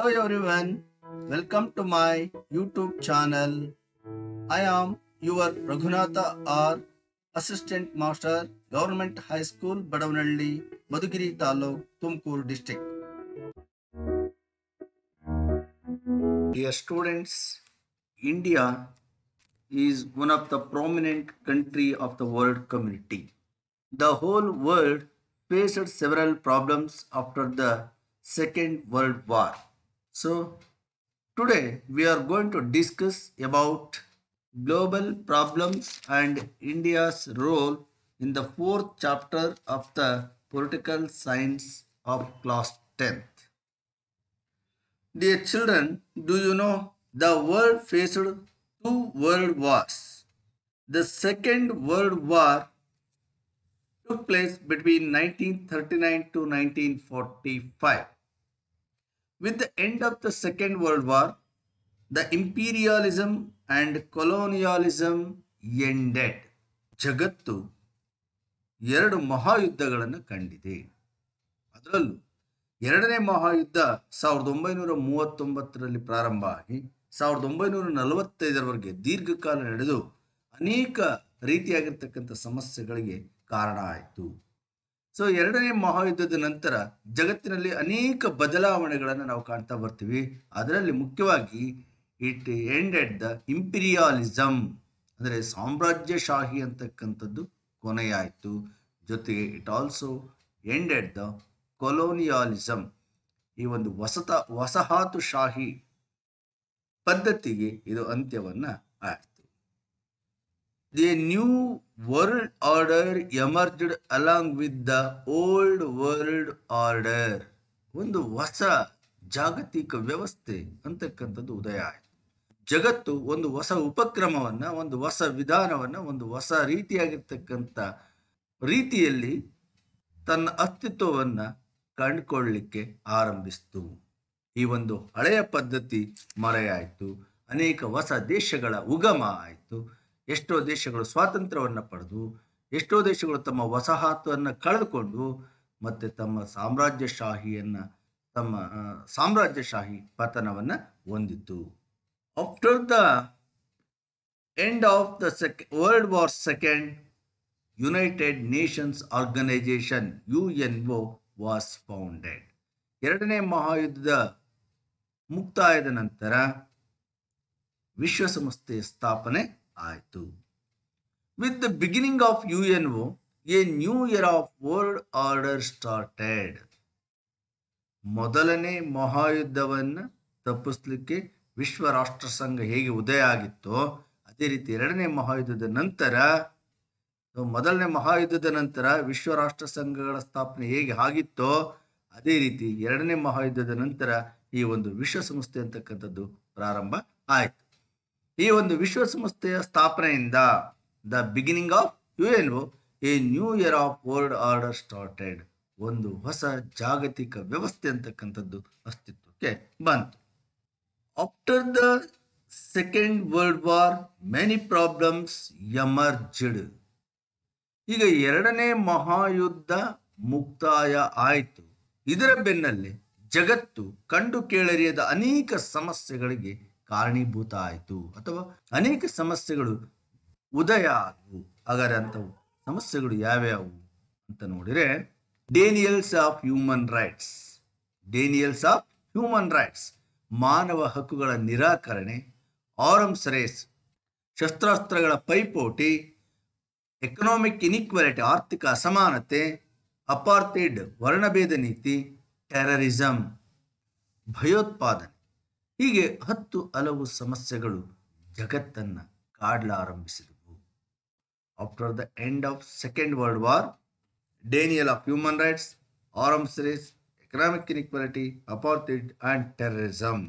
Hello everyone, welcome to my YouTube channel. I am your Raghunatha R, Assistant Master, Government High School, Badavanalli, Madhugiri Taluk, Tumkur District. Dear students, India is one of the prominent country of the world community. The whole world faced several problems after the Second World War so today we are going to discuss about global problems and India's role in the fourth chapter of the political science of class 10th. Dear children, do you know the world faced two world wars? The second world war took place between 1939 to 1945 with the end of the second world war the imperialism and colonialism ended. ಜಗತ್ತು ಎರಡು ಮಹಾಯುದ್ಧಗಳನ್ನು ಕಂಡಿದೆ ಅದರಲ್ಲೂ ಎರಡನೇ ಮಹಾಯುದ್ಧ ಸಾವಿರದ ಒಂಬೈನೂರ ಮೂವತ್ತೊಂಬತ್ತರಲ್ಲಿ ಪ್ರಾರಂಭ ಆಗಿ ಸಾವಿರದ ಒಂಬೈನೂರ ನಲವತ್ತೈದರವರೆಗೆ ದೀರ್ಘಕಾಲ ನಡೆದು ಅನೇಕ ರೀತಿಯಾಗಿರ್ತಕ್ಕಂಥ ಸಮಸ್ಯೆಗಳಿಗೆ ಕಾರಣ ಆಯಿತು ಸೊ ಎರಡನೇ ಮಹಾಯುದ್ಧದ ನಂತರ ಜಗತ್ತಿನಲ್ಲಿ ಅನೇಕ ಬದಲಾವಣೆಗಳನ್ನು ನಾವು ಕಾಣ್ತಾ ಬರ್ತೀವಿ ಅದರಲ್ಲಿ ಮುಖ್ಯವಾಗಿ ಇಟ್ ಎಂಡೆಡ್ ದ ಇಂಪೀರಿಯಾಲಿಸಮ್ ಅಂದರೆ ಸಾಮ್ರಾಜ್ಯಶಾಹಿ ಅಂತಕ್ಕಂಥದ್ದು ಕೊನೆಯಾಯಿತು ಜೊತೆಗೆ it also ended the colonialism ಈ ಒಂದು ವಸತ ವಸಾಹತುಶಾಹಿ ಪದ್ಧತಿಗೆ ಇದು ಅಂತ್ಯವನ್ನು ಆಯಿತು the new world order emerged along with the old world order ಒಂದು ಹೊಸ ಜಾಗತಿಕ ವ್ಯವಸ್ಥೆ ಅಂತಕ್ಕಂಥದ್ದು ಉದಯ ಆಯಿತು ಜಗತ್ತು ಒಂದು ಹೊಸ ಉಪಕ್ರಮವನ್ನು ಒಂದು ಹೊಸ ವಿಧಾನವನ್ನು ಒಂದು ಹೊಸ ರೀತಿಯಾಗಿರ್ತಕ್ಕಂಥ ರೀತಿಯಲ್ಲಿ ತನ್ನ ಅಸ್ತಿತ್ವವನ್ನು ಕಂಡುಕೊಳ್ಳಲಿಕ್ಕೆ ಆರಂಭಿಸ್ತು ಈ ಒಂದು ಹಳೆಯ ಪದ್ಧತಿ ಮರೆಯಾಯಿತು ಅನೇಕ ಹೊಸ ದೇಶಗಳ ಉಗಮ ಆಯಿತು ಎಷ್ಟೋ ದೇಶಗಳು ಸ್ವಾತಂತ್ರ್ಯವನ್ನು ಪಡೆದು ಎಷ್ಟೋ ದೇಶಗಳು ತಮ್ಮ ವಸಾಹತನ್ನು ಕಳೆದುಕೊಂಡು ಮತ್ತೆ ತಮ್ಮ ಸಾಮ್ರಾಜ್ಯಶಾಹಿಯನ್ನು ತಮ್ಮ ಸಾಮ್ರಾಜ್ಯಶಾಹಿ ಪತನವನ್ನು ಹೊಂದಿತ್ತು after the end of the ಸೆಕೆ world war second United Nations Organisation U N O was founded ಎರಡನೇ ಮಹಾಯುದ್ಧದ ಮುಕ್ತಾಯದ ನಂತರ ವಿಶ್ವಸಂಸ್ಥೆಯ ಸ್ಥಾಪನೆ ಆಯಿತು with the beginning of U N O a new era of world order started ಮೊದಲನೇ ಮಹಾಯುದ್ಧವನ್ನು ತಪ್ಪಿಸ್ಲಿಕ್ಕೆ ವಿಶ್ವ ರಾಷ್ಟ್ರ ಸಂಘ ಹೇಗೆ ಉದಯ ಆಗಿತ್ತೋ ಅದೇ ರೀತಿ ಎರಡನೇ ಮಹಾಯುದ್ಧದ ನಂತರ ಮೊದಲನೇ ಮಹಾಯುದ್ಧದ ನಂತರ ವಿಶ್ವ ರಾಷ್ಟ್ರ ಸಂಘಗಳ ಸ್ಥಾಪನೆ ಹೇಗೆ ಆಗಿತ್ತೋ ಅದೇ ರೀತಿ ಎರಡನೇ ಮಹಾಯುದ್ಧದ ನಂತರ ಈ ಒಂದು ವಿಶ್ವಸಂಸ್ಥೆ ಅಂತಕ್ಕಂಥದ್ದು ಪ್ರಾರಂಭ ಆಯಿತು ಈ ಒಂದು ವಿಶ್ವಸಂಸ್ಥೆಯ ಸ್ಥಾಪನೆಯಿಂದ the beginning of U N O a new era of world order started ಒಂದು ಹೊಸ ಜಾಗತಿಕ ವ್ಯವಸ್ಥೆ ಅಂತಕ್ಕಂಥದ್ದು ಅಸ್ತಿತ್ವಕ್ಕೆ ಬಂತು after the second world war many problems emerged ಈಗ ಎರಡನೇ ಮಹಾಯುದ್ಧ ಮುಕ್ತಾಯ ಆಯಿತು ಇದರ ಬೆನ್ನಲ್ಲೇ ಜಗತ್ತು ಕಂಡು ಕೇಳರಿಯದ ಅನೇಕ ಸಮಸ್ಯೆಗಳಿಗೆ ಕಾರಣೀಭೂತ ಆಯಿತು ಅಥವಾ ಅನೇಕ ಸಮಸ್ಯೆಗಳು ಉದಯ ಆದವು ಹಾಗಾದ್ರೆ ಸಮಸ್ಯೆಗಳು ಯಾವ್ಯಾವು ಅಂತ ನೋಡಿದರೆ denials of human rights denials of human rights ಮಾನವ ಹಕ್ಕುಗಳ ನಿರಾಕರಣೆ ಆರಮ್ಸ್ ಸರೇಸ್ ಶಸ್ತ್ರಾಸ್ತ್ರಗಳ ಪೈಪೋಟಿ ಎಕನಾಮಿಕ್ ಇನಿಕ್ವಾಲಿಟಿ ಆರ್ಥಿಕ ಅಸಮಾನತೆ ಅಪಾರ್ಥೈಡ್ ವರ್ಣಭೇದ ನೀತಿ ಟೆರರಿಸಂ ಭಯೋತ್ಪಾದನೆ ಹೀಗೆ ಹತ್ತು ಹಲವು ಸಮಸ್ಯೆಗಳು ಜಗತ್ತನ್ನು ಕಾಡಲಾರಂಭಿಸಿದವು after the end of second world war denial of human rights series economic inequality apartheid, and terrorism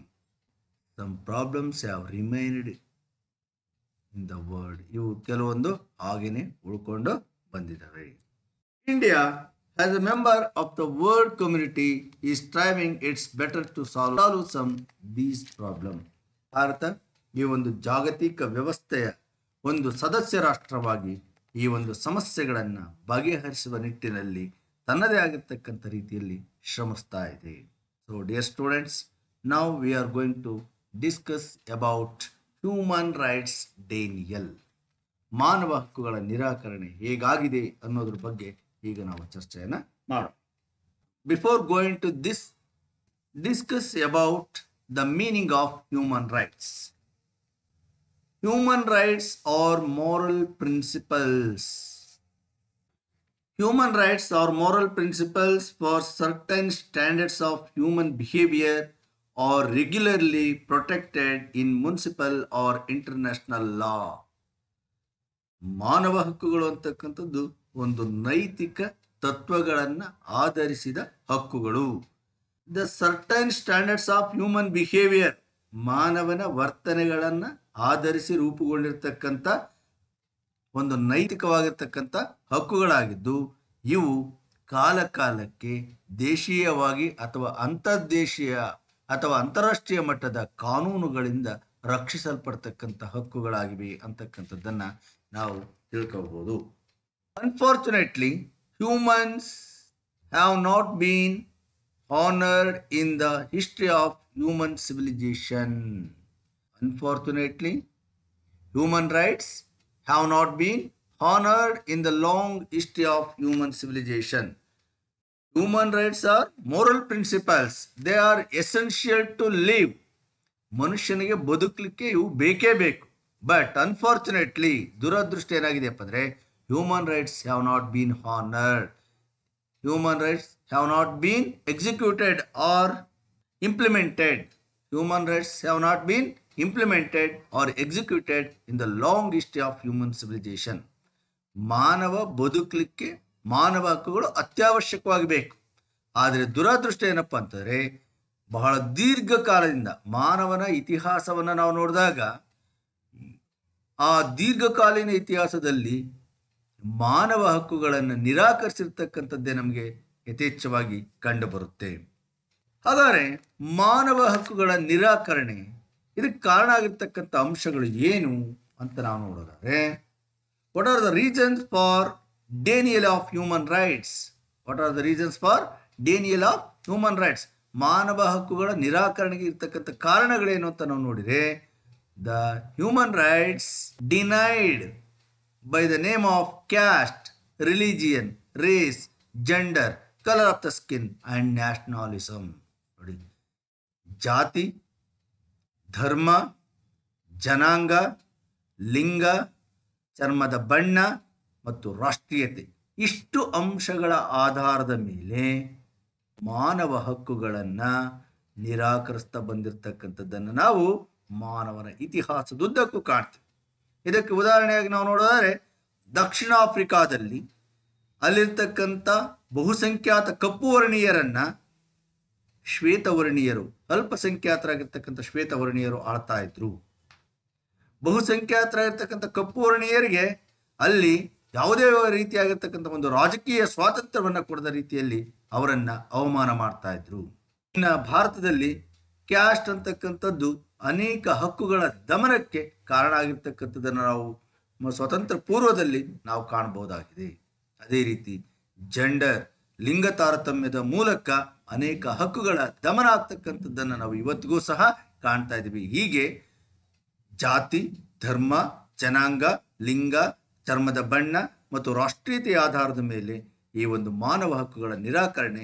Some problems have remained in the world. ಇವು ಕೆಲವೊಂದು ಹಾಗೆಯೇ ಉಳ್ಕೊಂಡು ಬಂದಿದ್ದಾವೆ India as a member of the world community is striving its better to solve, solve some these problem. Bharat ಈ ಒಂದು ಜಾಗತಿಕ ವ್ಯವಸ್ಥೆಯ ಒಂದು ಸದಸ್ಯ ರಾಷ್ಟ್ರವಾಗಿ ಈ ಒಂದು ಸಮಸ್ಯೆಗಳನ್ನು ಬಗೆಹರಿಸುವ ನಿಟ್ಟಿನಲ್ಲಿ ತನ್ನದೇ ಆಗಿರ್ತಕ್ಕಂಥ ರೀತಿಯಲ್ಲಿ ಶ್ರಮಿಸ್ತಾ ಇದೆ ಸೊ ಡಿಯರ್ ಸ್ಟೂಡೆಂಟ್ಸ್ ನಾವು we are going to discuss about human rights denial ಮಾನವ ಹಕ್ಕುಗಳ ನಿರಾಕರಣೆ ಹೇಗಾಗಿದೆ ಅನ್ನೋದ್ರ ಬಗ್ಗೆ ಈಗ ನಾವು ಚರ್ಚೆಯನ್ನು ಮಾಡೋಣ before going to this discuss about the meaning of human rights human rights are moral principles human rights are moral principles for certain standards of human behaviour are regularly protected in municipal or international law ಮಾನವ ಹಕ್ಕುಗಳು ಅಂತಕ್ಕಂಥದ್ದು ಒಂದು ನೈತಿಕ ತತ್ವಗಳನ್ನು ಆಧರಿಸಿದ ಹಕ್ಕುಗಳು the certain standards of human behaviour ಮಾನವನ ವರ್ತನೆಗಳನ್ನು ಆಧರಿಸಿ ರೂಪುಗೊಂಡಿರ್ತಕ್ಕಂಥ ಒಂದು ನೈತಿಕವಾಗಿರ್ತಕ್ಕಂಥ ಹಕ್ಕುಗಳಾಗಿದ್ದು ಇವು ಕಾಲಕಾಲಕ್ಕೆ ದೇಶೀಯವಾಗಿ ಅಥವಾ ಅಂತರ್ದೇಶೀಯ ಅಥವಾ ಅಂತಾರಾಷ್ಟ್ರೀಯ ಮಟ್ಟದ ಕಾನೂನುಗಳಿಂದ ರಕ್ಷಿಸಲ್ಪಡ್ತಕ್ಕಂಥ ಹಕ್ಕುಗಳಾಗಿವೆ ಅಂತಕ್ಕಂಥದ್ದನ್ನ ನಾವು ತಿಳ್ಕೋಬಹುದು Unfortunately, humans have not been honored in the history of human civilization. Unfortunately, human rights have not been honored in the long history of human civilization. Human rights are moral principles. They are essential to live. ಮನುಷ್ಯನಿಗೆ ಬದುಕಲಿಕ್ಕೆ ಇವು ಬೇಕೇ ಬೇಕು but unfortunately ದುರದೃಷ್ಟ ಏನಾಗಿದೆಯಪ್ಪ ಅಂದರೆ human rights have not been honored human rights have not been executed or implemented human rights have not been implemented or executed in the long history of human civilization ಮಾನವ ಬದುಕಲಿಕ್ಕೆ ಮಾನವ ಹಕ್ಕುಗಳು ಅತ್ಯವಶ್ಯಕವಾಗಿ ಬೇಕು ಆದರೆ enappa ಏನಪ್ಪ ಅಂತಂದರೆ ಬಹಳ ದೀರ್ಘಕಾಲದಿಂದ ಮಾನವನ ಇತಿಹಾಸವನ್ನು ನಾವು ನೋಡಿದಾಗ ಆ ದೀರ್ಘಕಾಲೀನ ಇತಿಹಾಸದಲ್ಲಿ ಮಾನವ ಹಕ್ಕುಗಳನ್ನು ನಿರಾಕರಿಸಿರ್ತಕ್ಕಂಥದ್ದೇ ನಮಗೆ ಯಥೇಚ್ಛವಾಗಿ ಕಂಡುಬರುತ್ತೆ ಹಾಗಾದರೆ ಮಾನವ ಹಕ್ಕುಗಳ ನಿರಾಕರಣೆ ಇದಕ್ಕೆ ಕಾರಣ ಆಗಿರ್ತಕ್ಕಂಥ ಅಂಶಗಳು ಏನು ಅಂತ ನಾವು ನೋಡೋದಾದ್ರೆ what are the reasons for denial of human rights what are the reasons for denial of human rights ಮಾನವ ಹಕ್ಕುಗಳ ನಿರಾಕರಣೆಗೆ ಇರ್ತಕ್ಕಂಥ ಕಾರಣಗಳೇನು ಅಂತ ನಾವು ನೋಡಿದರೆ the human rights denied by the name of caste, religion, race, gender, color of the skin, and nationalism. ನೋಡಿ ಜಾತಿ ಧರ್ಮ ಜನಾಂಗ ಲಿಂಗ ಚರ್ಮದ ಬಣ್ಣ ಮತ್ತು ರಾಷ್ಟ್ರೀಯತೆ ಇಷ್ಟು ಅಂಶಗಳ ಆಧಾರದ ಮೇಲೆ ಮಾನವ ಹಕ್ಕುಗಳನ್ನು ನಿರಾಕರಿಸ್ತಾ ಬಂದಿರತಕ್ಕಂಥದ್ದನ್ನು ನಾವು ಮಾನವನ ಇತಿಹಾಸದುದ್ದಕ್ಕೂ ಕಾಣ್ತೀವಿ ಇದಕ್ಕೆ ಉದಾಹರಣೆಯಾಗಿ ನಾವು ನೋಡೋದಾದ್ರೆ ದಕ್ಷಿಣ ಆಫ್ರಿಕಾದಲ್ಲಿ ಅಲ್ಲಿರ್ತಕ್ಕಂಥ ಬಹುಸಂಖ್ಯಾತ ಕಪ್ಪು ವರ್ಣೀಯರನ್ನ ಶ್ವೇತವರ್ಣೀಯರು ಅಲ್ಪಸಂಖ್ಯಾತರಾಗಿರ್ತಕ್ಕಂಥ ಶ್ವೇತವರ್ಣೀಯರು ಆಳ್ತಾ ಇದ್ರು ಬಹುಸಂಖ್ಯಾತರಾಗಿರ್ತಕ್ಕಂಥ ಕಪ್ಪು ವರ್ಣೀಯರಿಗೆ ಅಲ್ಲಿ ಯಾವುದೇ ರೀತಿಯಾಗಿರ್ತಕ್ಕಂಥ ಒಂದು ರಾಜಕೀಯ ಸ್ವಾತಂತ್ರ್ಯವನ್ನು ಕೊಡದ ರೀತಿಯಲ್ಲಿ ಅವರನ್ನ ಅವಮಾನ ಮಾಡ್ತಾ ಇದ್ರು ಇನ್ನು ಭಾರತದಲ್ಲಿ ಕ್ಯಾಸ್ಟ್ ಅಂತಕ್ಕಂಥದ್ದು ಅನೇಕ ಹಕ್ಕುಗಳ ದಮನಕ್ಕೆ ಕಾರಣ ಆಗಿರ್ತಕ್ಕಂಥದ್ದನ್ನು ನಾವು ಸ್ವತಂತ್ರ ಪೂರ್ವದಲ್ಲಿ ನಾವು ಕಾಣಬಹುದಾಗಿದೆ ಅದೇ ರೀತಿ ಜೆಂಡರ್ ಲಿಂಗ ತಾರತಮ್ಯದ ಮೂಲಕ ಅನೇಕ ಹಕ್ಕುಗಳ ದಮನ ಆಗ್ತಕ್ಕಂಥದ್ದನ್ನು ನಾವು ಇವತ್ತಿಗೂ ಸಹ ಕಾಣ್ತಾ ಇದ್ದೀವಿ ಹೀಗೆ ಜಾತಿ ಧರ್ಮ ಜನಾಂಗ ಲಿಂಗ ಚರ್ಮದ ಬಣ್ಣ ಮತ್ತು ರಾಷ್ಟ್ರೀಯತೆಯ ಆಧಾರದ ಮೇಲೆ ಈ ಒಂದು ಮಾನವ ಹಕ್ಕುಗಳ ನಿರಾಕರಣೆ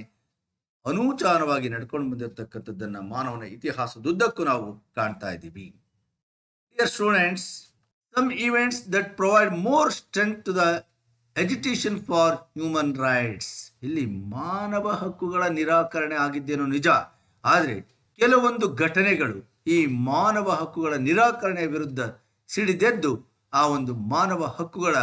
ಅನೂಚಾನವಾಗಿ ನಡ್ಕೊಂಡು ಬಂದಿರತಕ್ಕಂಥದ್ದನ್ನು ಮಾನವನ ಇತಿಹಾಸದುದ್ದಕ್ಕೂ ನಾವು ಕಾಣ್ತಾ ಇದ್ದೀವಿ dear students some events that provide more strength to the agitation for human rights ಇಲ್ಲಿ ಮಾನವ ಹಕ್ಕುಗಳ ನಿರಾಕರಣೆ ಆಗಿದ್ದೇನೋ ನಿಜ ಆದರೆ ಕೆಲವೊಂದು ಘಟನೆಗಳು ಈ ಮಾನವ ಹಕ್ಕುಗಳ ನಿರಾಕರಣೆಯ ವಿರುದ್ಧ ಸಿಡಿದೆದ್ದು ಆ ಒಂದು ಮಾನವ ಹಕ್ಕುಗಳ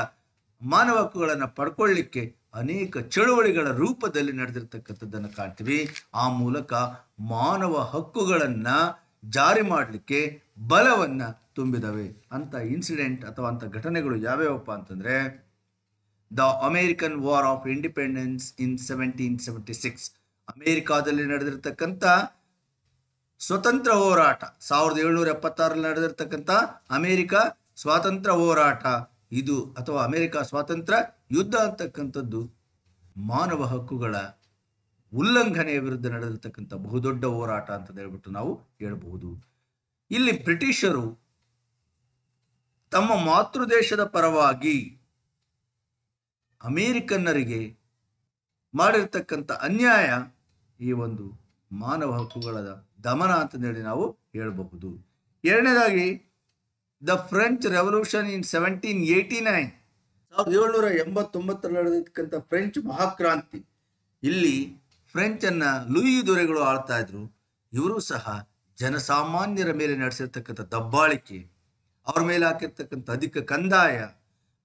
ಮಾನವ ಹಕ್ಕುಗಳನ್ನು ಪಡ್ಕೊಳ್ಳಿಕ್ಕೆ ಅನೇಕ ಚಳುವಳಿಗಳ ರೂಪದಲ್ಲಿ ನಡೆದಿರ್ತಕ್ಕಂಥದ್ದನ್ನು ಕಾಣ್ತೀವಿ ಆ ಮೂಲಕ ಮಾನವ ಹಕ್ಕುಗಳನ್ನು ಜಾರಿ ಮಾಡಲಿಕ್ಕೆ ಬಲವನ್ನು ತುಂಬಿದವೆ ಅಂತ ಇನ್ಸಿಡೆಂಟ್ ಅಥವಾ ಅಂಥ ಘಟನೆಗಳು ಯಾವ್ಯಾವಪ್ಪ ಅಂತಂದರೆ the American war of independence in seventeen seventy six ಅಮೇರಿಕಾದಲ್ಲಿ ನಡೆದಿರತಕ್ಕಂಥ ಸ್ವತಂತ್ರ ಹೋರಾಟ ಸಾವಿರದ ಏಳ್ನೂರ ಎಪ್ಪತ್ತಾರಲ್ಲಿ ನಡೆದಿರ್ತಕ್ಕಂಥ ಅಮೇರಿಕ ಸ್ವಾತಂತ್ರ್ಯ ಹೋರಾಟ ಇದು ಅಥವಾ ಅಮೇರಿಕ ಸ್ವಾತಂತ್ರ್ಯ ಯುದ್ಧ ಅಂತಕ್ಕಂಥದ್ದು ಮಾನವ ಹಕ್ಕುಗಳ ಉಲ್ಲಂಘನೆಯ ವಿರುದ್ಧ ನಡೆದಿರ್ತಕ್ಕಂಥ ಬಹುದೊಡ್ಡ ಹೋರಾಟ ಅಂತ ಹೇಳ್ಬಿಟ್ಟು ನಾವು ಹೇಳಬಹುದು ಇಲ್ಲಿ ಬ್ರಿಟಿಷರು ತಮ್ಮ ಮಾತೃ ದೇಶದ ಪರವಾಗಿ ಅಮೇರಿಕನ್ನರಿಗೆ ಮಾಡಿರ್ತಕ್ಕಂಥ ಅನ್ಯಾಯ ಈ ಒಂದು ಮಾನವ ಹಕ್ಕುಗಳ ದಮನ ಹೇಳಿ ನಾವು ಹೇಳಬಹುದು ಎರಡನೇದಾಗಿ the French revolution in seventeen eighty nine ಸಾವಿರದ ಏಳ್ನೂರ ಎಂಬತ್ತೊಂಬತ್ತರಲ್ಲಿ ನಡೆದಿರ್ತಕ್ಕಂಥ ಫ್ರೆಂಚ್ ಮಹಾಕ್ರಾಂತಿ ಇಲ್ಲಿ ಫ್ರೆಂಚ್ ಅನ್ನ ಲೂಯಿ ದೊರೆಗಳು ಆಳ್ತಾ ಇದ್ರು ಇವರು ಸಹ ಜನಸಾಮಾನ್ಯರ ಮೇಲೆ ನಡೆಸಿರ್ತಕ್ಕಂಥ ದಬ್ಬಾಳಿಕೆ ಅವ್ರ ಮೇಲೆ ಹಾಕಿರ್ತಕ್ಕಂಥ ಅಧಿಕ ಕಂದಾಯ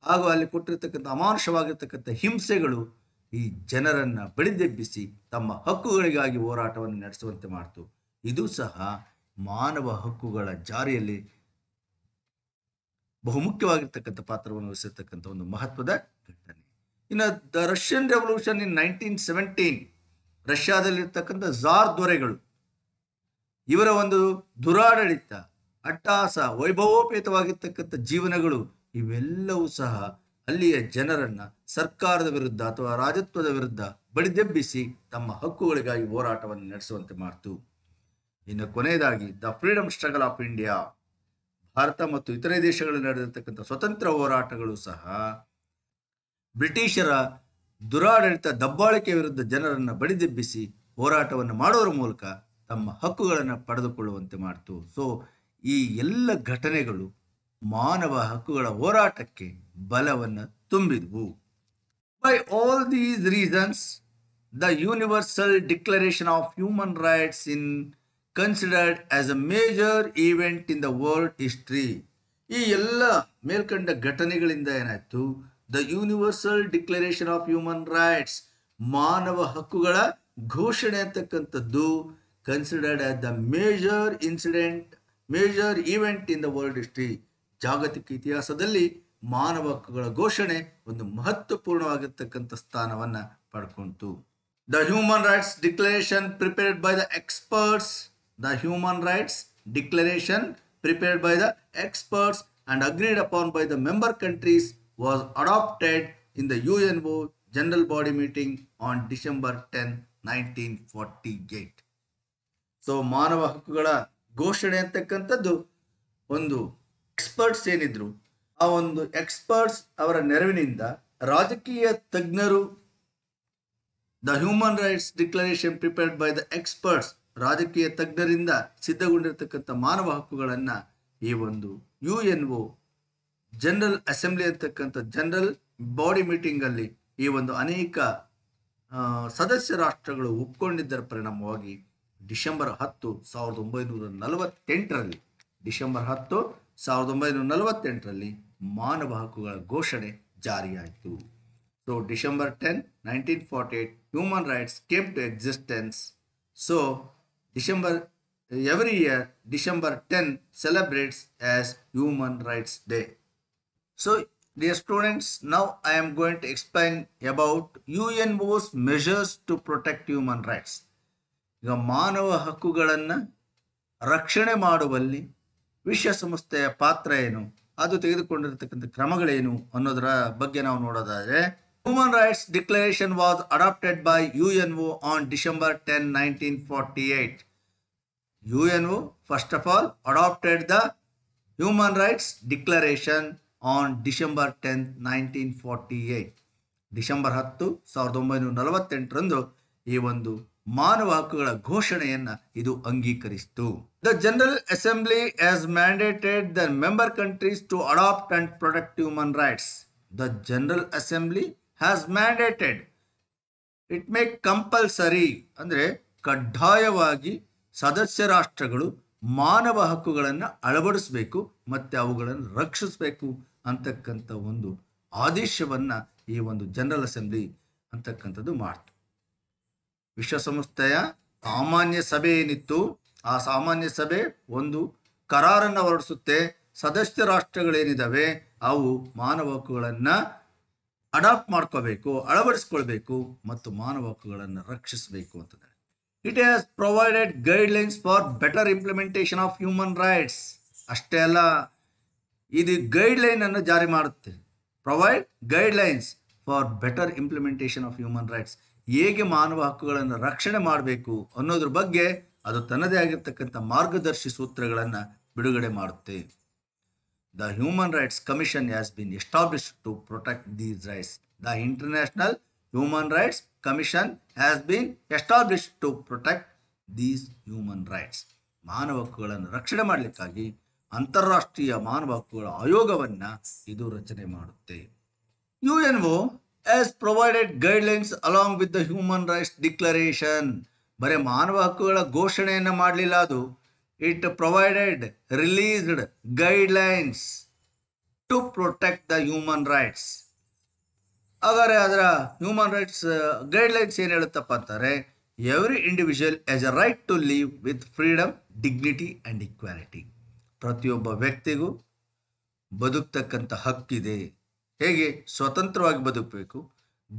ಹಾಗೂ ಅಲ್ಲಿ ಕೊಟ್ಟಿರ್ತಕ್ಕಂಥ ಅಮಾನುಷವಾಗಿರ್ತಕ್ಕಂಥ ಹಿಂಸೆಗಳು ಈ ಜನರನ್ನು ಬಡಿದೆಬ್ಬಿಸಿ ತಮ್ಮ ಹಕ್ಕುಗಳಿಗಾಗಿ ಹೋರಾಟವನ್ನು ನಡೆಸುವಂತೆ ಮಾಡ್ತು ಇದು ಸಹ ಮಾನವ ಹಕ್ಕುಗಳ ಜಾರಿಯಲ್ಲಿ ಬಹುಮುಖ್ಯವಾಗಿರ್ತಕ್ಕಂಥ ಪಾತ್ರವನ್ನು ವಹಿಸಿರ್ತಕ್ಕಂಥ ಒಂದು ಮಹತ್ವದ ಘಟನೆ ಇನ್ನು the Russian revolution in nineteen seventeen ರಷ್ಯಾದಲ್ಲಿರ್ತಕ್ಕಂಥ ಜಾರ್ ದೊರೆಗಳು ಇವರ ಒಂದು ದುರಾಡಳಿತ ಅಟ್ಟಾಸ ವೈಭವೋಪೇತವಾಗಿರ್ತಕ್ಕಂಥ ಜೀವನಗಳು ಇವೆಲ್ಲವೂ ಸಹ ಅಲ್ಲಿಯ ಜನರನ್ನ ಸರ್ಕಾರದ ವಿರುದ್ಧ ಅಥವಾ ರಾಜತ್ವದ ವಿರುದ್ಧ ಬಡಿದೆಬ್ಬಿಸಿ ತಮ್ಮ ಹಕ್ಕುಗಳಿಗಾಗಿ ಹೋರಾಟವನ್ನು ನಡೆಸುವಂತೆ ಮಾಡ್ತು ಇನ್ನು ಕೊನೆಯದಾಗಿ the freedom struggle of India Bharat ಮತ್ತು ಇತರೆ ದೇಶಗಳಲ್ಲಿ ನಡೆದಿರತಕ್ಕಂಥ ಸ್ವತಂತ್ರ ಹೋರಾಟಗಳು ಸಹ ಬ್ರಿಟಿಷರ ದುರಾಡಳಿತ ದಬ್ಬಾಳಿಕೆ ವಿರುದ್ಧ ಜನರನ್ನು ಬಡಿದೆಬ್ಬಿಸಿ ಹೋರಾಟವನ್ನು ಮಾಡೋರ ಮೂಲಕ ತಮ್ಮ ಹಕ್ಕುಗಳನ್ನು ಪಡೆದುಕೊಳ್ಳುವಂತೆ ಮಾಡಿತು ಸೊ ಈ ಎಲ್ಲ ಘಟನೆಗಳು ಮಾನವ ಹಕ್ಕುಗಳ ಹೋರಾಟಕ್ಕೆ ಬಲವನ್ನು ತುಂಬಿದವು by all these reasons the universal declaration of human rights in considered as a major event in the world history ಈ ಎಲ್ಲ ಮೇಲ್ಕಂಡ ಘಟನೆಗಳಿಂದ ಏನಾಯಿತು the universal declaration of human rights ಮಾನವ ಹಕ್ಕುಗಳ ಘೋಷಣೆ ಅಂತಕ್ಕಂಥದ್ದು considered as the major incident major event in the world history ಜಾಗತಿಕ ಇತಿಹಾಸದಲ್ಲಿ ಮಾನವ ಹಕ್ಕುಗಳ ಘೋಷಣೆ ಒಂದು ಮಹತ್ವಪೂರ್ಣವಾಗಿರ್ತಕ್ಕಂಥ ಸ್ಥಾನವನ್ನು ಪಡ್ಕೊಂತು the human rights declaration prepared by the experts the human rights declaration prepared by the experts and agreed upon by the member countries was adopted in the uno general body meeting on december 10 1948 so manava hakugala goshane antakkantaddu ondu experts enidru aa ondu experts avara neravininda rajakeeya tagnaru the human rights declaration prepared by the experts ರಾಜಕೀಯ ತಜ್ಞರಿಂದ ಸಿದ್ಧಗೊಂಡಿರತಕ್ಕಂಥ ಮಾನವ ಹಕ್ಕುಗಳನ್ನು ಈ ಒಂದು U N O general assembly ಅಂತಕ್ಕಂಥ general body ಮೀಟಿಂಗಲ್ಲಿ ಈ ಒಂದು ಅನೇಕ ಸದಸ್ಯ ರಾಷ್ಟ್ರಗಳು ಒಪ್ಕೊಂಡಿದ್ದರ ಪರಿಣಾಮವಾಗಿ ಡಿಸೆಂಬರ್ ಹತ್ತು ಸಾವಿರದ ಒಂಬೈನೂರ ನಲವತ್ತೆಂಟರಲ್ಲಿ ಡಿಸೆಂಬರ್ ಹತ್ತು ಸಾವಿರದ ಒಂಬೈನೂರ ನಲವತ್ತೆಂಟರಲ್ಲಿ ಮಾನವ ಹಕ್ಕುಗಳ ಘೋಷಣೆ ಜಾರಿಯಾಯಿತು so December ten nineteen forty eight human rights came to existence so December every year December 10 celebrates as Human Rights Day. So dear students, now I am going to explain about UNO's measures to protect human rights. ಈಗ ಮಾನವ ಹಕ್ಕುಗಳನ್ನು ರಕ್ಷಣೆ ಮಾಡುವಲ್ಲಿ ವಿಶ್ವಸಂಸ್ಥೆಯ ಪಾತ್ರ ಏನು ಅದು ತೆಗೆದುಕೊಂಡಿರತಕ್ಕಂಥ ಕ್ರಮಗಳೇನು ಅನ್ನೋದರ ಬಗ್ಗೆ ನಾವು ನೋಡೋದಾದರೆ human rights declaration was adopted by U N O on December ten nineteen forty eight U N O first of all adopted the human rights declaration on Declaration ten December 10, 1948. December ಹತ್ತು ಸಾವಿರದ ಒಂಬೈನೂರ ನಲವತ್ತೆಂಟರಂದು ಈ ಒಂದು ಮಾನವ ಹಕ್ಕುಗಳ ಘೋಷಣೆಯನ್ನು ಇದು ಅಂಗೀಕರಿಸಿತು the general assembly as mandated the member countries to adopt and protect human rights the general assembly has mandated it make compulsory ಅಂದರೆ ಕಡ್ಡಾಯವಾಗಿ ಸದಸ್ಯ ರಾಷ್ಟ್ರಗಳು ಮಾನವ ಹಕ್ಕುಗಳನ್ನು ಅಳವಡಿಸಬೇಕು ಮತ್ತು ಅವುಗಳನ್ನು ರಕ್ಷಿಸಬೇಕು ಅಂತಕ್ಕಂಥ ಒಂದು ಆದೇಶವನ್ನು ಈ ಒಂದು ಜನರಲ್ ಅಸೆಂಬ್ಲಿ ಅಂತಕ್ಕಂಥದ್ದು ಮಾಡ್ತು ವಿಶ್ವಸಂಸ್ಥೆಯ ಸಾಮಾನ್ಯ ಸಭೆ ಏನಿತ್ತು ಆ ಸಾಮಾನ್ಯ ಸಭೆ ಒಂದು ಕರಾರನ್ನು ಹೊರಡಿಸುತ್ತೆ ಸದಸ್ಯ ರಾಷ್ಟ್ರಗಳೇನಿದ್ದಾವೆ ಅವು ಮಾನವ ಹಕ್ಕುಗಳನ್ನು ಅಡಾಪ್ಟ್ ಮಾಡ್ಕೋಬೇಕು ಅಳವಡಿಸ್ಕೊಳ್ಬೇಕು ಮತ್ತು ಮಾನವ ಹಕ್ಕುಗಳನ್ನು ರಕ್ಷಿಸಬೇಕು ಅಂತಂದರೆ it has provided guidelines for better implementation of human rights ಅಷ್ಟೇ ಅಲ್ಲ ಇದು ಗೈಡ್ಲೈನ್ ಅನ್ನು ಜಾರಿ ಮಾಡುತ್ತೆ provide guidelines for better implementation of human rights ಹೇಗೆ ಮಾನವ ಹಕ್ಕುಗಳನ್ನು ರಕ್ಷಣೆ ಮಾಡಬೇಕು ಅನ್ನೋದ್ರ ಬಗ್ಗೆ ಅದು ತನ್ನದೇ ಆಗಿರ್ತಕ್ಕಂಥ ಮಾರ್ಗದರ್ಶಿ ಸೂತ್ರಗಳನ್ನು ಬಿಡುಗಡೆ ಮಾಡುತ್ತೆ the human rights commission has been establish to protect these rights the international human rights commission has been establish to protect these human rights ಮಾನವ ಹಕ್ಕುಗಳನ್ನು ರಕ್ಷಣೆ ಮಾಡಲಿಕ್ಕಾಗಿ ಅಂತಾರಾಷ್ಟ್ರೀಯ ಮಾನವ ಹಕ್ಕುಗಳ ಆಯೋಗವನ್ನು ಇದು ರಚನೆ ಮಾಡುತ್ತೆ U N O as provided guidelines along with the human rights declaration ಬರೀ ಮಾನವ ಹಕ್ಕುಗಳ ಘೋಷಣೆಯನ್ನು ಮಾಡಲಿಲ್ಲ ಅದು it provided released guidelines to protect the human rights ಹಾಗಾದರೆ ಅದರ ಹ್ಯೂಮನ್ ರೈಟ್ಸ್ ಗೈಡ್ಲೈನ್ಸ್ ಏನು ಹೇಳುತ್ತಪ್ಪ ಅಂತಾರೆ every individual as a right to live with freedom dignity and equality ಪ್ರತಿಯೊಬ್ಬ ವ್ಯಕ್ತಿಗೂ ಬದುಕ್ತಕ್ಕಂಥ ಹಕ್ಕಿದೆ ಹೇಗೆ ಸ್ವತಂತ್ರವಾಗಿ ಬದುಕಬೇಕು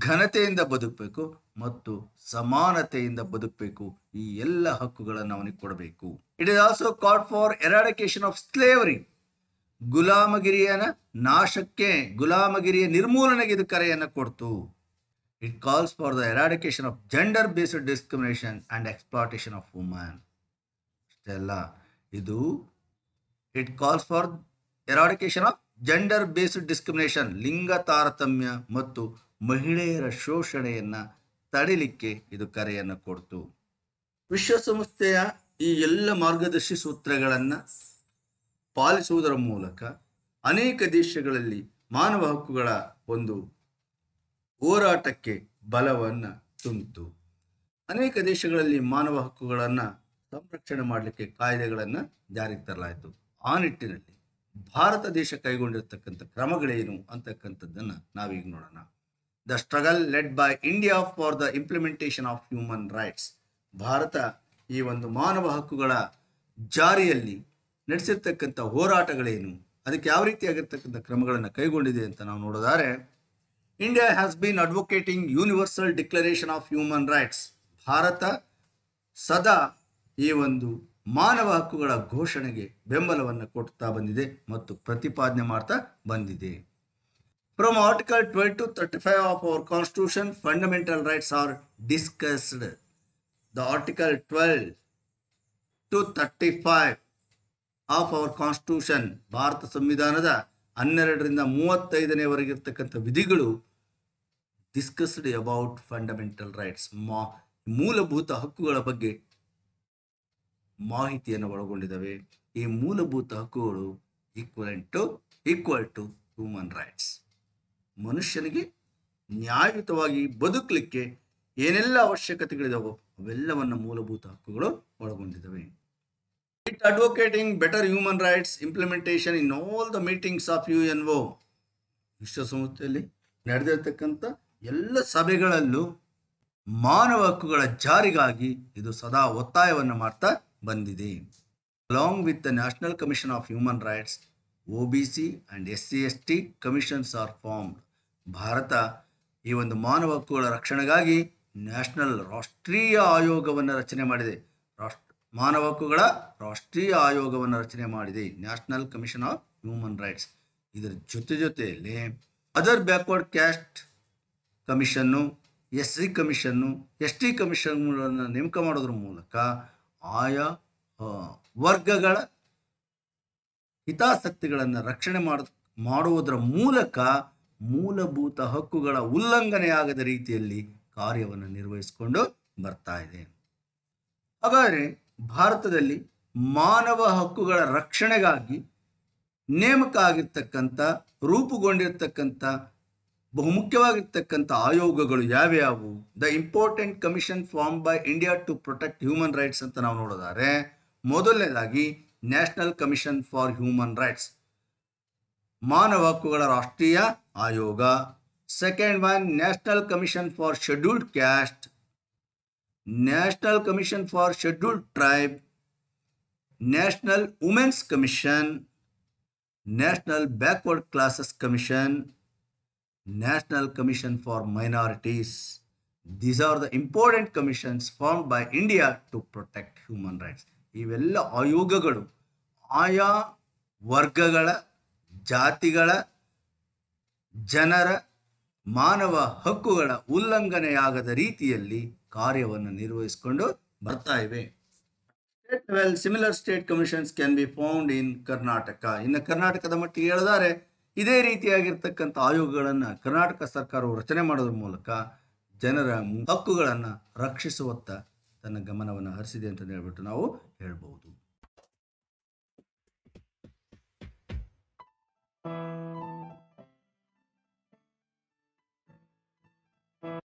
ಘನತೆಯಿಂದ ಬದುಕಬೇಕು ಮತ್ತು ಸಮಾನತೆಯಿಂದ ಬದುಕಬೇಕು ಈ ಎಲ್ಲ ಹಕ್ಕುಗಳನ್ನು ಅವನಿಗೆ ಕೊಡಬೇಕು it is also called for eradication of slavery ಗುಲಾಮಗಿರಿಯನ ನಾಶಕ್ಕೆ ಗುಲಾಮಗಿರಿಯ ನಿರ್ಮೂಲನೆಗೆ ಇದು ಕರೆಯನ್ನು ಕೊಡ್ತು it calls for the eradication of gender based discrimination and exploitation of woman ಇಷ್ಟೆಲ್ಲ ಇದು it calls for eradication of gender based discrimination ಲಿಂಗ ತಾರತಮ್ಯ ಮತ್ತು ಮಹಿಳೆಯರ ಶೋಷಣೆಯನ್ನು ತಡಿಲಿಕ್ಕೆ ಇದು ಕರೆಯನ್ನು ಕೊಡ್ತು ವಿಶ್ವಸಂಸ್ಥೆಯ ಈ ಎಲ್ಲ ಮಾರ್ಗದರ್ಶಿ ಸೂತ್ರಗಳನ್ನು ಪಾಲಿಸುವುದರ ಮೂಲಕ ಅನೇಕ ದೇಶಗಳಲ್ಲಿ ಮಾನವ ಹಕ್ಕುಗಳ ಒಂದು ಹೋರಾಟಕ್ಕೆ ಬಲವನ್ನು ತುಂಬಿತು ಅನೇಕ ದೇಶಗಳಲ್ಲಿ ಮಾನವ ಹಕ್ಕುಗಳನ್ನು ಸಂರಕ್ಷಣೆ ಮಾಡಲಿಕ್ಕೆ ಕಾಯ್ದೆಗಳನ್ನು ಜಾರಿಗೆ ತರಲಾಯಿತು ಆ ನಿಟ್ಟಿನಲ್ಲಿ ಭಾರತ ದೇಶ ಕೈಗೊಂಡಿರತಕ್ಕಂಥ ಕ್ರಮಗಳೇನು ಅಂತಕ್ಕಂಥದ್ದನ್ನು ನಾವೀಗ ನೋಡೋಣ the struggle led by India for the implementation of human rights Bharat ಈ ಒಂದು ಮಾನವ ಹಕ್ಕುಗಳ ಜಾರಿಯಲ್ಲಿ ನಡೆಸಿರ್ತಕ್ಕಂಥ ಹೋರಾಟಗಳೇನು ಅದಕ್ಕೆ ಯಾವ ರೀತಿಯಾಗಿರ್ತಕ್ಕಂಥ ಕ್ರಮಗಳನ್ನು ಕೈಗೊಂಡಿದೆ ಅಂತ ನಾವು ನೋಡಿದರೆ India has been advocating universal declaration of human rights Bharat ಸದಾ ಈ ಒಂದು ಮಾನವ ಹಕ್ಕುಗಳ ಘೋಷಣೆಗೆ ಬೆಂಬಲವನ್ನು ಕೊಡ್ತಾ ಬಂದಿದೆ ಮತ್ತು ಪ್ರತಿಪಾದನೆ ಮಾಡ್ತಾ ಬಂದಿದೆ from article twelve to thirty five of our constitution fundamental rights are discussed the article twelve to thirty five of our constitution Bharat ಸಂವಿಧಾನದ ಹನ್ನೆರಡರಿಂದ ಮೂವತ್ತೈದನೇವರೆಗೆ ಇರ್ತಕ್ಕಂಥ ವಿಧಿಗಳು ಡಿಸ್ಕಸ್ಡ್ ಅಬೌಟ್ ಫಂಡಮೆಂಟಲ್ ರೈಟ್ಸ್ ಮಾ ಮೂಲಭೂತ ಹಕ್ಕುಗಳ ಬಗ್ಗೆ ಮಾಹಿತಿಯನ್ನು ಒಳಗೊಂಡಿದ್ದಾವೆ ಈ ಮೂಲಭೂತ ಹಕ್ಕುಗಳು equal to equal to human rights ಮನುಷ್ಯನಿಗೆ ನ್ಯಾಯಯುತವಾಗಿ ಬದುಕಲಿಕ್ಕೆ ಏನೆಲ್ಲ ಅವಶ್ಯಕತೆಗಳಿದಾವೋ ಅವೆಲ್ಲವನ್ನು ಮೂಲಭೂತ ಹಕ್ಕುಗಳು ಒಳಗೊಂಡಿದ್ದಾವೆ It advocating better human rights implementation in all the meetings of UNO. ವಿಶ್ವಸಂಸ್ಥೆಯಲ್ಲಿ ನಡೆದಿರ್ತಕ್ಕಂಥ ಎಲ್ಲ ಸಭೆಗಳಲ್ಲೂ ಮಾನವ ಹಕ್ಕುಗಳ ಜಾರಿಗಾಗಿ ಇದು ಸದಾ ಒತ್ತಾಯವನ್ನು ಮಾಡ್ತಾ ಬಂದಿದೆ along with the national commission of human rights O B C and S C S T commissions are formed Bharat ಈ ಒಂದು ಮಾನವ ಹಕ್ಕುಗಳ ರಕ್ಷಣೆಗಾಗಿ ನ್ಯಾಷನಲ್ ರಾಷ್ಟ್ರೀಯ ಆಯೋಗವನ್ನು ರಚನೆ ಮಾಡಿದೆ ರಾಷ್ಟ್ರ ಮಾನವ ಹಕ್ಕುಗಳ ರಾಷ್ಟ್ರೀಯ ಆಯೋಗವನ್ನು ರಚನೆ ಮಾಡಿದೆ national commission of human rights ಇದರ ಜೊತೆ ಜೊತೆಯಲ್ಲಿ ಅದರ್ ಬ್ಯಾಕ್ವರ್ಡ್ ಕ್ಯಾಸ್ಟ್ ಕಮಿಷನ್ನು ಎಸ್ ಸಿ ಕಮಿಷನ್ನು ಎಸ್ ಟಿ ಕಮಿಷನ್ಗಳನ್ನು ನೇಮಕ ಮಾಡೋದ್ರ ಮೂಲಕ ಆಯಾ ವರ್ಗಗಳ ಹಿತಾಸಕ್ತಿಗಳನ್ನು ರಕ್ಷಣೆ ಮಾಡ ಮಾಡುವುದರ ಮೂಲಕ ಮೂಲಭೂತ ಹಕ್ಕುಗಳ ಉಲ್ಲಂಘನೆಯಾಗದ ರೀತಿಯಲ್ಲಿ ಕಾರ್ಯವನ್ನು ನಿರ್ವಹಿಸಿಕೊಂಡು ಬರ್ತಾ ಇದೆ ಹಾಗಾದರೆ ಭಾರತದಲ್ಲಿ ಮಾನವ ಹಕ್ಕುಗಳ ರಕ್ಷಣೆಗಾಗಿ ನೇಮಕ ಆಗಿರ್ತಕ್ಕಂಥ ರೂಪುಗೊಂಡಿರ್ತಕ್ಕಂಥ ಬಹುಮುಖ್ಯವಾಗಿರ್ತಕ್ಕಂಥ ಆಯೋಗಗಳು ಯಾವ್ಯಾವು the important commission form by India to protect human rights ಅಂತ ನಾವು ನೋಡೋದಾದ್ರೆ ಮೊದಲನೇದಾಗಿ national commission for human rights ಮಾನವ ಹಕ್ಕುಗಳ ರಾಷ್ಟ್ರೀಯ ಆಯೋಗ second one national commission for scheduled caste national commission for scheduled tribe national women's commission national backward classes commission national commission for minorities these are the important commissions form by India to protect human rights ಇವೆಲ್ಲ ಆಯೋಗಗಳು ಆಯಾ ವರ್ಗಗಳ ಜಾತಿಗಳ ಜನರ ಮಾನವ ಹಕ್ಕುಗಳ ಉಲ್ಲಂಘನೆಯಾಗದ ರೀತಿಯಲ್ಲಿ ಕಾರ್ಯವನ್ನು ನಿರ್ವಹಿಸಿಕೊಂಡು ಬರ್ತಾ ಇವೆ well similar state commissions can be found in Karnataka ಇನ್ನು ಕರ್ನಾಟಕದ ಮಟ್ಟಿಗೆ ಹೇಳಿದರೆ ಇದೇ ರೀತಿಯಾಗಿರ್ತಕ್ಕಂಥ ಆಯೋಗಗಳನ್ನು ಕರ್ನಾಟಕ ಸರ್ಕಾರವು ರಚನೆ ಮಾಡೋದ್ರ ಮೂಲಕ ಜನರ ಹಕ್ಕುಗಳನ್ನು ರಕ್ಷಿಸುವತ್ತ ತನ್ನ ಗಮನವನ್ನು ಹರಿಸಿದೆ ಅಂತ ಹೇಳ್ಬಿಟ್ಟು ನಾವು ಹೇಳ್ಬಹುದು